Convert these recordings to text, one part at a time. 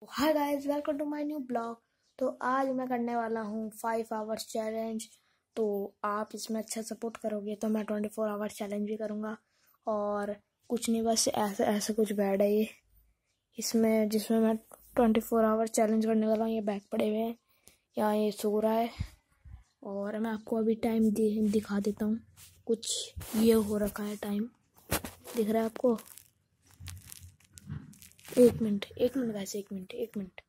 तो hi guys welcome to my new blog तो आज मैं करने वाला हूँ फाइव आवर्स चैलेंज तो आप इसमें अच्छा सपोर्ट करोगे तो मैं ट्वेंटी फोर आवर्स चैलेंज भी करूँगा और कुछ नहीं बस ऐसे ऐसे कुछ बैड है ये इसमें जिसमें मैं ट्वेंटी फोर आवर्स चैलेंज करने वाला हूँ ये बैग पड़े हुए हैं या ये सो रहा है और मैं आपको अभी टाइम दिखा देता हूँ कुछ ये हो रखा है टाइम दिख रहा है आपको एक मिनट एक मिनट गाइस एक मिनट एक मिनट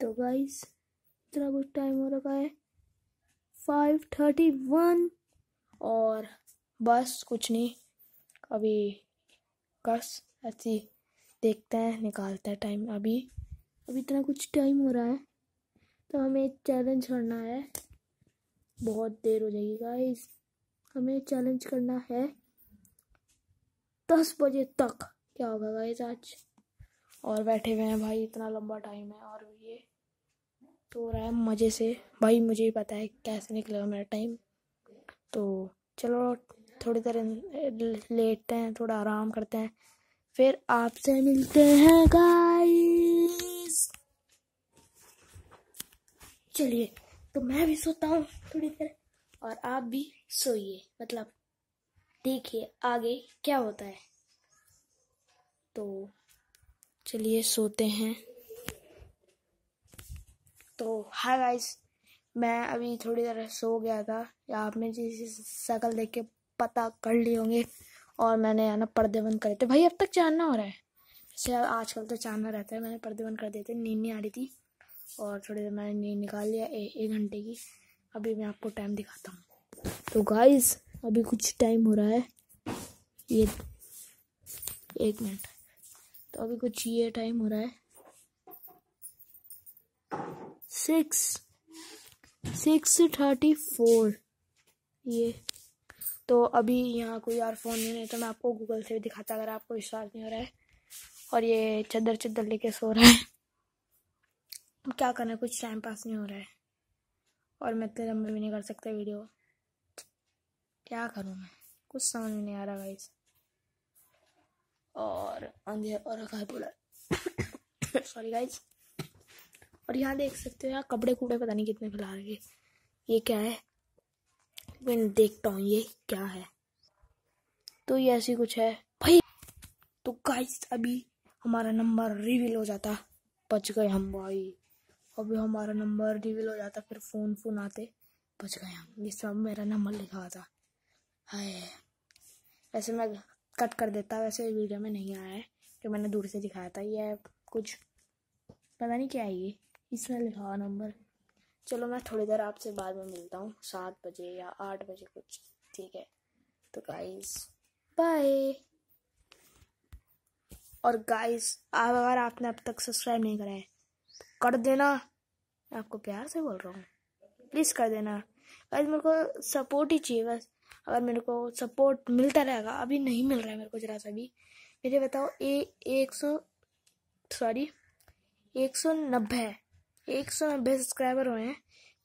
तो गाइस इतना कुछ टाइम हो रखा है फाइव थर्टी वन और बस कुछ नहीं अभी बस ऐसी देखते हैं निकालते हैं टाइम अभी अभी इतना कुछ टाइम हो रहा है तो हमें चैलेंज करना है बहुत देर हो जाएगी गाइस हमें चैलेंज करना है दस बजे तक क्या होगा गाइस आज और बैठे हुए हैं भाई इतना लंबा टाइम है और ये तो रहा है मज़े से भाई मुझे भी पता है कैसे निकलेगा मेरा टाइम तो चलो थोड़ी देर लेटते हैं थोड़ा आराम करते हैं फिर आपसे मिलते हैं गाइस चलिए तो मैं भी सोता हूँ थोड़ी देर और आप भी सोइए मतलब देखिए आगे क्या होता है तो चलिए सोते हैं तो हाय गाइस मैं अभी थोड़ी देर सो गया था या आपने जिस शक्ल देख के पता कर लिए होंगे और मैंने है ना पर्दे बंद करे थे भाई अब तक चांदना हो रहा है वैसे आजकल तो चांदना रहता है मैंने पर्दे बंद कर दिए थे नींद नहीं आ रही थी और थोड़ी देर मैंने नींद निकाल लिया एक घंटे की अभी मैं आपको टाइम दिखाता हूँ तो गाइज़ अभी कुछ टाइम हो रहा है ये एक मिनट तो अभी कुछ ये टाइम हो रहा है सिक्स सिक्स थर्टी फोर ये तो अभी यहाँ कोई यार फ़ोन नहीं है तो मैं आपको गूगल से भी दिखाता अगर आपको विश्वास नहीं हो रहा है और ये चद्दर चदर लेके सो रहा है तो क्या करना कुछ टाइम पास नहीं हो रहा है और मैं इतने लंबे भी नहीं कर सकता वीडियो क्या करूँ मैं कुछ समझ में नहीं आ रहा भाई और आंधे और गाय बोला सॉरी गाइज और यहाँ देख सकते हो यहाँ कपड़े कूड़े पता नहीं कितने फैला रहे ये क्या है मैं देखता हूँ ये क्या है तो ये ऐसी कुछ है भाई तो गाइस अभी हमारा नंबर रिवील हो जाता बच गए हम भाई अभी हमारा नंबर रिवील हो जाता फिर फ़ोन फोन आते बच गए हम जिसमें मेरा नंबर लिखा हुआ था हाय ऐसे मैं कट कर देता वैसे वीडियो में नहीं आया है जो मैंने दूर से दिखाया था ये कुछ पता नहीं क्या है ये इसमें लिखा हुआ नंबर चलो मैं थोड़ी देर आपसे बाद में मिलता हूँ सात बजे या आठ बजे कुछ ठीक है तो गाइस बाय और गाइस आप अगर आपने अब तक सब्सक्राइब नहीं करा है तो कर देना आपको प्यार से बोल रहा हूँ प्लीज़ कर देना गाइस मेरे को सपोर्ट ही चाहिए बस अगर मेरे को सपोर्ट मिलता रहेगा अभी नहीं मिल रहा है मेरे को ज़रा सा भी मेरे बताओ ए एक सौ सॉरी एक सौ नब्बे एक सौ नब्बे सब्सक्राइबर हुए हैं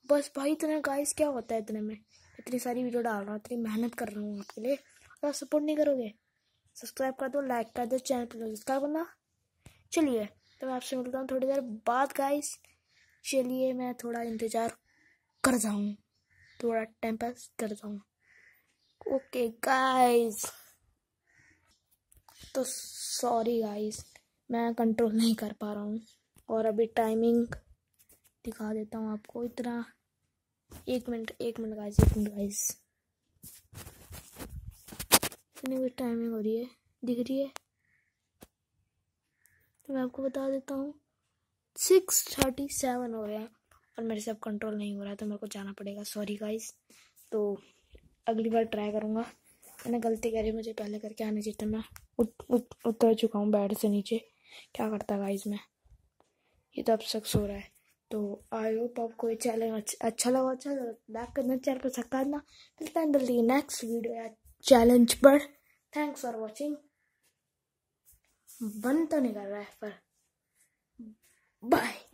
बस भाई इतना गाइस क्या होता है इतने में इतनी सारी वीडियो डाल रहा हूँ इतनी मेहनत कर रहा हूँ आपके लिए और आप सपोर्ट नहीं करोगे सब्सक्राइब कर दो लाइक कर दो चैनल पर सब्सक्राइब करना चलिए तो मैं आपसे मिलता हूँ थोड़ी देर बाद गाइस चलिए मैं थोड़ा इंतज़ार कर जाऊँ थोड़ा टाइम पास कर जाऊँ ओके गाइस तो सॉरी गाइस मैं कंट्रोल नहीं कर पा रहा हूँ और अभी टाइमिंग दिखा देता हूँ आपको इतना एक मिनट एक मिनट गाइस एक मिनट गाइस इतनी भी टाइमिंग हो रही है दिख रही है तो मैं आपको बता देता हूँ सिक्स थर्टी सेवन हो रहा है और मेरे से अब कंट्रोल नहीं हो रहा है तो मेरे को जाना पड़ेगा सॉरी गाइस तो अगली बार ट्राई करूँगा मैंने गलती करी मुझे पहले करके आने चाहिए था मैं उत, उत, उतर चुका हूँ बेड से नीचे क्या करता गाइस मैं ये तो अब शक्स हो रहा है तो आई होप आपको ये चैलेंज अच्छा लगा अच्छा लाइक करना चैनल पर सकता ना मिलता है जल्दी नेक्स्ट वीडियो या चैलेंज पर थैंक्स फॉर वॉचिंग बंद तो नहीं कर रहा है पर बाय